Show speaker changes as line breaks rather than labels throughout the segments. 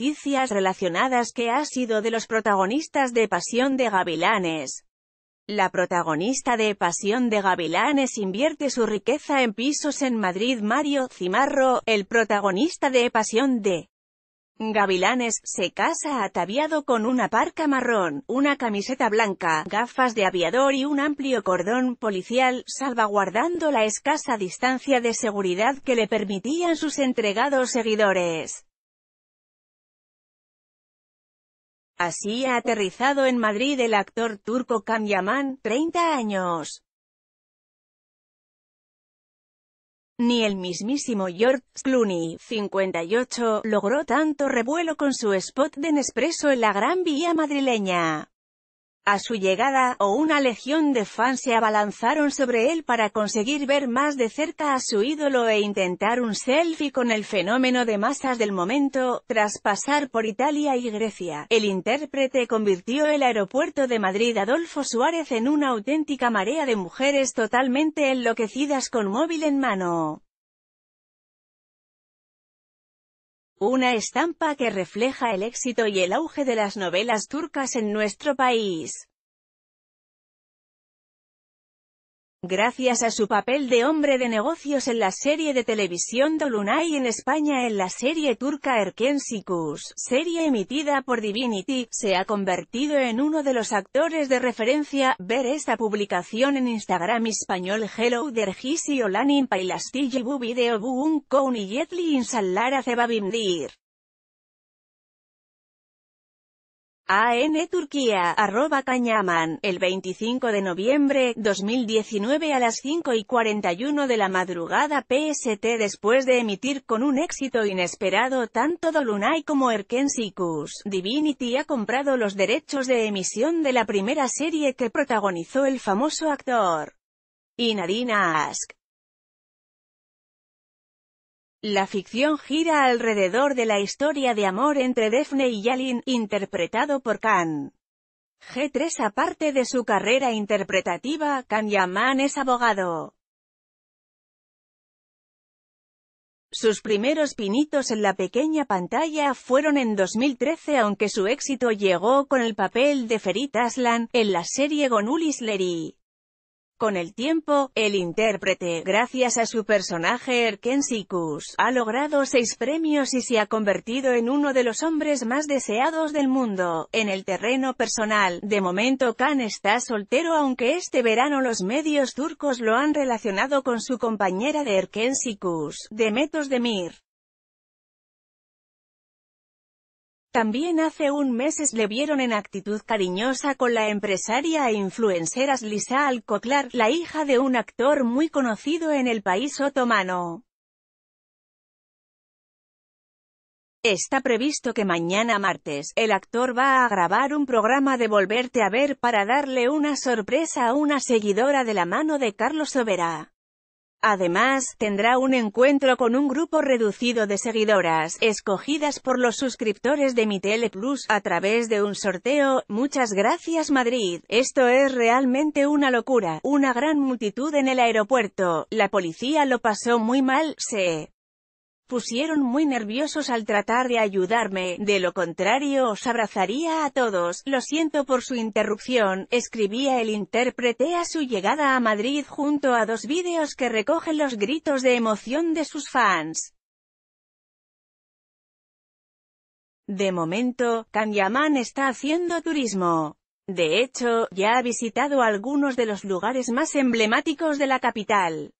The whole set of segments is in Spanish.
noticias relacionadas que ha sido de los protagonistas de Pasión de Gavilanes. La protagonista de Pasión de Gavilanes invierte su riqueza en pisos en Madrid Mario Cimarro, el protagonista de Pasión de Gavilanes, se casa ataviado con una parca marrón, una camiseta blanca, gafas de aviador y un amplio cordón policial, salvaguardando la escasa distancia de seguridad que le permitían sus entregados seguidores. Así ha aterrizado en Madrid el actor turco Cam Yaman, 30 años. Ni el mismísimo George Clooney, 58, logró tanto revuelo con su spot de Nespresso en la Gran Vía madrileña. A su llegada, o una legión de fans se abalanzaron sobre él para conseguir ver más de cerca a su ídolo e intentar un selfie con el fenómeno de masas del momento. Tras pasar por Italia y Grecia, el intérprete convirtió el aeropuerto de Madrid Adolfo Suárez en una auténtica marea de mujeres totalmente enloquecidas con móvil en mano. Una estampa que refleja el éxito y el auge de las novelas turcas en nuestro país. Gracias a su papel de hombre de negocios en la serie de televisión Dolunay en España en la serie turca Erken serie emitida por Divinity, se ha convertido en uno de los actores de referencia. Ver esta publicación en Instagram español Hello der olanim Olanin Pailastigi Video Bu Un Kouni Yetli Insallara Cebabimdir. AN Turquía, arroba Cañaman, el 25 de noviembre, 2019 a las 5 y 41 de la madrugada PST después de emitir con un éxito inesperado tanto Dolunay como Erkensikus, Divinity ha comprado los derechos de emisión de la primera serie que protagonizó el famoso actor. Y Ask. La ficción gira alrededor de la historia de amor entre Daphne y Yalin, interpretado por Khan. G3 Aparte de su carrera interpretativa, Khan Yaman es abogado. Sus primeros pinitos en la pequeña pantalla fueron en 2013 aunque su éxito llegó con el papel de Ferit Aslan, en la serie Gonulis lery con el tiempo, el intérprete, gracias a su personaje Erkensikus, ha logrado seis premios y se ha convertido en uno de los hombres más deseados del mundo. En el terreno personal, de momento Khan está soltero aunque este verano los medios turcos lo han relacionado con su compañera de Erkensikus, Demetos Demir. También hace un meses le vieron en actitud cariñosa con la empresaria e influencer Aslisa Alcoclar, la hija de un actor muy conocido en el país otomano. Está previsto que mañana martes, el actor va a grabar un programa de Volverte a Ver para darle una sorpresa a una seguidora de la mano de Carlos Oberá. Además, tendrá un encuentro con un grupo reducido de seguidoras, escogidas por los suscriptores de Mi Plus, a través de un sorteo. Muchas gracias Madrid. Esto es realmente una locura. Una gran multitud en el aeropuerto. La policía lo pasó muy mal, se pusieron muy nerviosos al tratar de ayudarme, de lo contrario os abrazaría a todos, lo siento por su interrupción, escribía el intérprete a su llegada a Madrid junto a dos vídeos que recogen los gritos de emoción de sus fans. De momento, Kanyaman está haciendo turismo. De hecho, ya ha visitado algunos de los lugares más emblemáticos de la capital.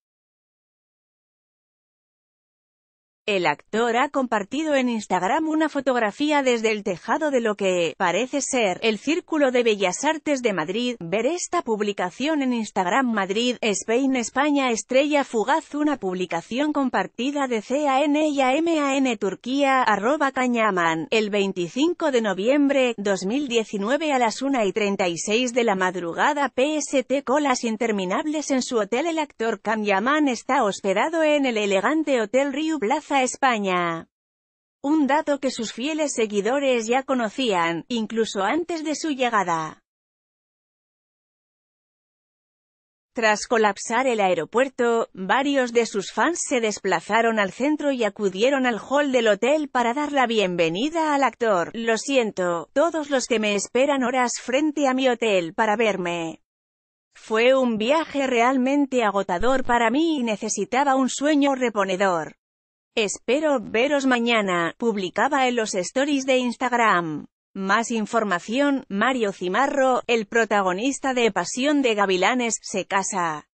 El actor ha compartido en Instagram una fotografía desde el tejado de lo que parece ser el Círculo de Bellas Artes de Madrid. Ver esta publicación en Instagram Madrid, Spain, España, Estrella Fugaz, una publicación compartida de CAN y AMAN Turquía, arroba Cañaman, el 25 de noviembre 2019 a las 1 y 36 de la madrugada PST colas interminables en su hotel. El actor Cañaman está hospedado en el elegante Hotel Riu Plaza España. Un dato que sus fieles seguidores ya conocían, incluso antes de su llegada. Tras colapsar el aeropuerto, varios de sus fans se desplazaron al centro y acudieron al hall del hotel para dar la bienvenida al actor. Lo siento, todos los que me esperan horas frente a mi hotel para verme. Fue un viaje realmente agotador para mí y necesitaba un sueño reponedor. Espero veros mañana, publicaba en los stories de Instagram. Más información, Mario Cimarro, el protagonista de Pasión de Gavilanes, se casa.